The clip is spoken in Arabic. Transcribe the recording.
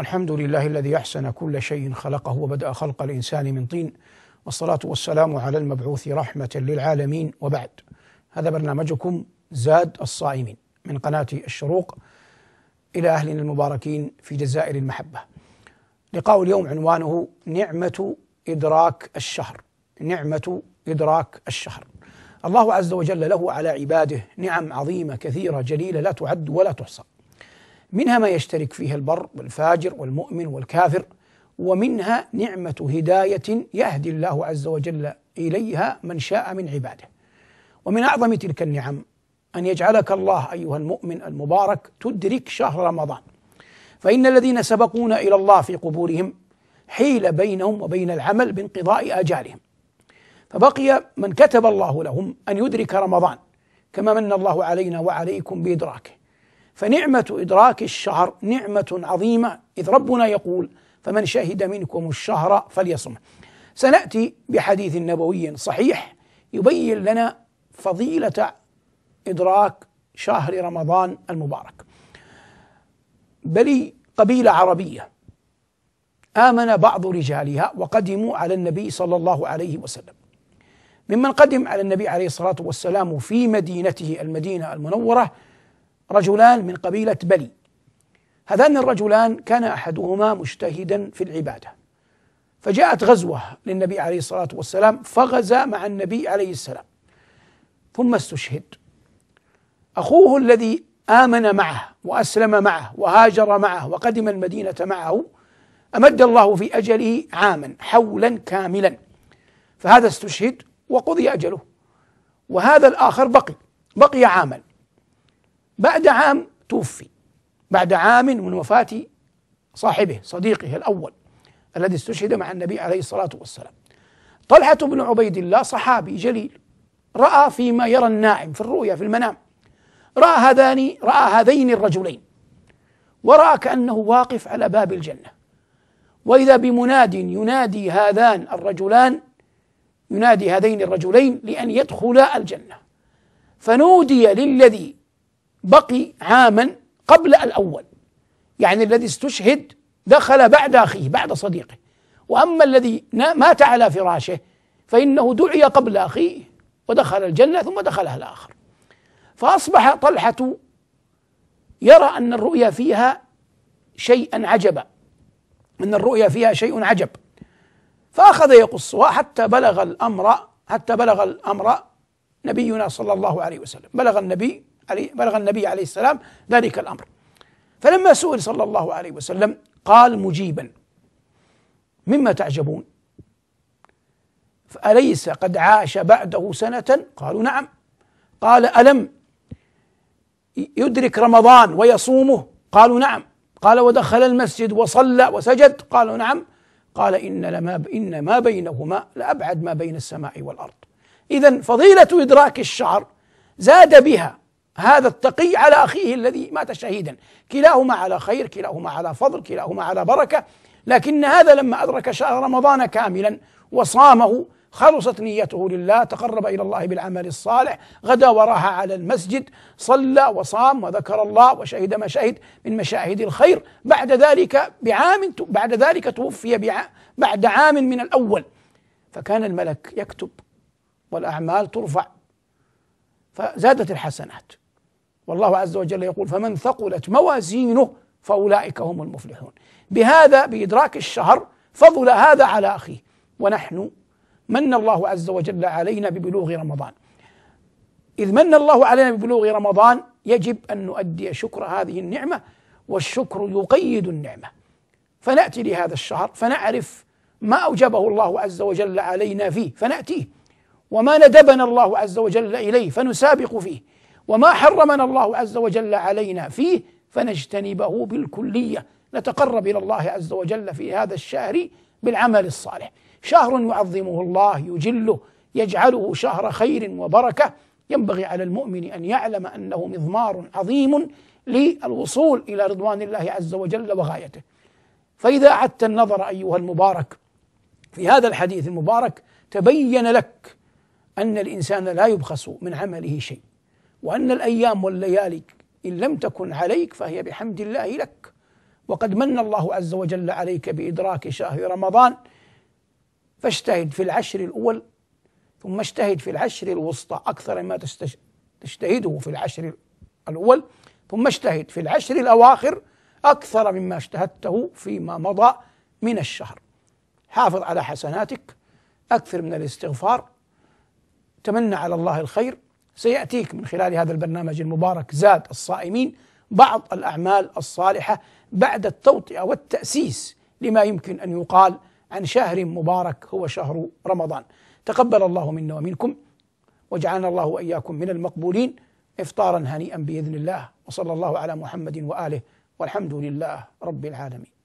الحمد لله الذي احسن كل شيء خلقه وبدا خلق الانسان من طين والصلاه والسلام على المبعوث رحمه للعالمين وبعد هذا برنامجكم زاد الصائمين من قناه الشروق الى اهلنا المباركين في جزائر المحبه. لقاء اليوم عنوانه نعمه ادراك الشهر، نعمه ادراك الشهر. الله عز وجل له على عباده نعم عظيمه كثيره جليله لا تعد ولا تحصى. منها ما يشترك فيه البر والفاجر والمؤمن والكافر ومنها نعمة هداية يهدي الله عز وجل إليها من شاء من عباده ومن أعظم تلك النعم أن يجعلك الله أيها المؤمن المبارك تدرك شهر رمضان فإن الذين سبقونا إلى الله في قبورهم حيل بينهم وبين العمل بانقضاء آجالهم فبقي من كتب الله لهم أن يدرك رمضان كما من الله علينا وعليكم بإدراكه فنعمة إدراك الشهر نعمة عظيمة إذ ربنا يقول فمن شهد منكم الشهر فليصم سنأتي بحديث نبوي صحيح يبين لنا فضيلة إدراك شهر رمضان المبارك بلي قبيلة عربية آمن بعض رجالها وقدموا على النبي صلى الله عليه وسلم ممن قدم على النبي عليه الصلاة والسلام في مدينته المدينة المنورة رجلان من قبيلة بلي هذان الرجلان كان أحدهما مجتهدا في العبادة فجاءت غزوة للنبي عليه الصلاة والسلام فغزا مع النبي عليه السلام ثم استشهد أخوه الذي آمن معه وأسلم معه وهاجر معه وقدم المدينة معه أمد الله في أجله عاما حولا كاملا فهذا استشهد وقضي أجله وهذا الآخر بقي بقي عاما بعد عام توفي بعد عام من وفاة صاحبه صديقه الأول الذي استشهد مع النبي عليه الصلاة والسلام طلحة بن عبيد الله صحابي جليل رأى فيما يرى الناعم في الرؤيا في المنام رأى هذان رأى هذين الرجلين ورأى كأنه واقف على باب الجنة وإذا بمناد ينادي هذان الرجلان ينادي هذين الرجلين لأن يدخلا الجنة فنودي للذي بقي عاما قبل الأول يعني الذي استشهد دخل بعد أخيه بعد صديقه وأما الذي مات على فراشه فإنه دعي قبل أخيه ودخل الجنة ثم دخلها الآخر فأصبح طلحة يرى أن الرؤيا فيها شيئا عجبا أن الرؤيا فيها شيء عجب فأخذ يقصها حتى بلغ الأمر حتى بلغ الأمر نبينا صلى الله عليه وسلم بلغ النبي عليه بلغ النبي عليه السلام ذلك الأمر فلما سئل صلى الله عليه وسلم قال مجيبا مما تعجبون فأليس قد عاش بعده سنة قالوا نعم قال ألم يدرك رمضان ويصومه قالوا نعم قال ودخل المسجد وصلى وسجد قالوا نعم قال إن لما إن ما بينهما لأبعد ما بين السماء والأرض إذا فضيلة إدراك الشعر زاد بها هذا التقي على أخيه الذي مات شهيدا كلاهما على خير كلاهما على فضل كلاهما على بركة لكن هذا لما أدرك شهر رمضان كاملا وصامه خلصت نيته لله تقرب الى الله بالعمل الصالح غدا وراح على المسجد صلى وصام وذكر الله وشهد ما شهد من مشاهد الخير بعد ذلك بعام بعد ذلك توفي بعد عام من الاول فكان الملك يكتب والاعمال ترفع فزادت الحسنات والله عز وجل يقول فمن ثقلت موازينه فأولئك هم المفلحون بهذا بإدراك الشهر فضل هذا على أخيه ونحن من الله عز وجل علينا ببلوغ رمضان إذ من الله علينا ببلوغ رمضان يجب أن نؤدي شكر هذه النعمة والشكر يقيد النعمة فنأتي لهذا الشهر فنعرف ما أوجبه الله عز وجل علينا فيه فنأتيه وما ندبنا الله عز وجل إليه فنسابق فيه وما حرمنا الله عز وجل علينا فيه فنجتنبه بالكلية نتقرب إلى الله عز وجل في هذا الشهر بالعمل الصالح شهر يعظمه الله يجله يجعله شهر خير وبركة ينبغي على المؤمن أن يعلم أنه مضمار عظيم للوصول إلى رضوان الله عز وجل وغايته فإذا أعدت النظر أيها المبارك في هذا الحديث المبارك تبين لك أن الإنسان لا يبخس من عمله شيء وأن الأيام والليالي إن لم تكن عليك فهي بحمد الله لك وقد من الله عز وجل عليك بإدراك شهر رمضان فاجتهد في العشر الأول ثم اجتهد في العشر الوسطى أكثر ما تجتهده في العشر الأول ثم اجتهد في العشر الأواخر أكثر مما اجتهدته فيما مضى من الشهر حافظ على حسناتك أكثر من الاستغفار تمنى على الله الخير سيأتيك من خلال هذا البرنامج المبارك زاد الصائمين بعض الأعمال الصالحة بعد التوطئة والتأسيس لما يمكن أن يقال عن شهر مبارك هو شهر رمضان تقبل الله منا ومنكم وجعلنا الله وإياكم من المقبولين إفطارا هنيئا بإذن الله وصلى الله على محمد وآله والحمد لله رب العالمين